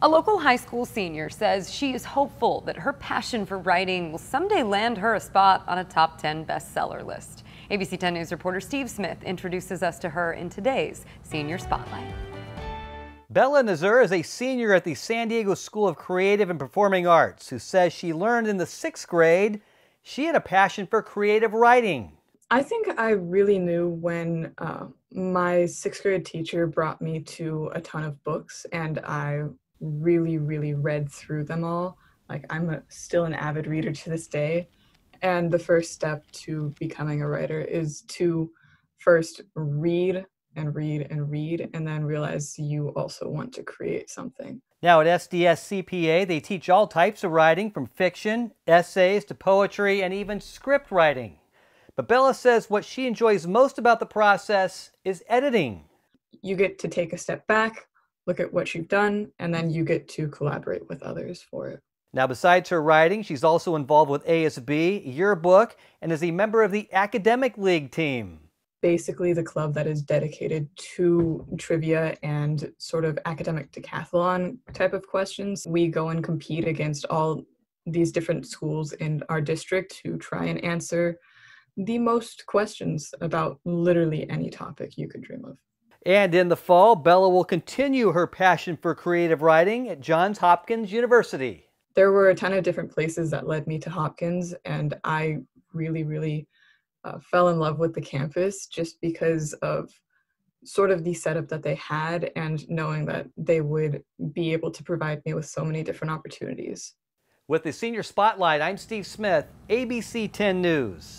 A local high school senior says she is hopeful that her passion for writing will someday land her a spot on a top 10 bestseller list. ABC 10 News reporter Steve Smith introduces us to her in today's Senior Spotlight. Bella Nazar is a senior at the San Diego School of Creative and Performing Arts who says she learned in the sixth grade she had a passion for creative writing. I think I really knew when uh, my sixth grade teacher brought me to a ton of books and I really, really read through them all. Like I'm a, still an avid reader to this day. And the first step to becoming a writer is to first read and read and read and then realize you also want to create something. Now at SDS CPA, they teach all types of writing from fiction, essays to poetry, and even script writing. But Bella says what she enjoys most about the process is editing. You get to take a step back, look at what you've done, and then you get to collaborate with others for it. Now, besides her writing, she's also involved with ASB, Yearbook, and is a member of the Academic League team. Basically, the club that is dedicated to trivia and sort of academic decathlon type of questions. We go and compete against all these different schools in our district who try and answer the most questions about literally any topic you could dream of. And in the fall, Bella will continue her passion for creative writing at Johns Hopkins University. There were a ton of different places that led me to Hopkins, and I really, really uh, fell in love with the campus just because of sort of the setup that they had and knowing that they would be able to provide me with so many different opportunities. With the Senior Spotlight, I'm Steve Smith, ABC 10 News.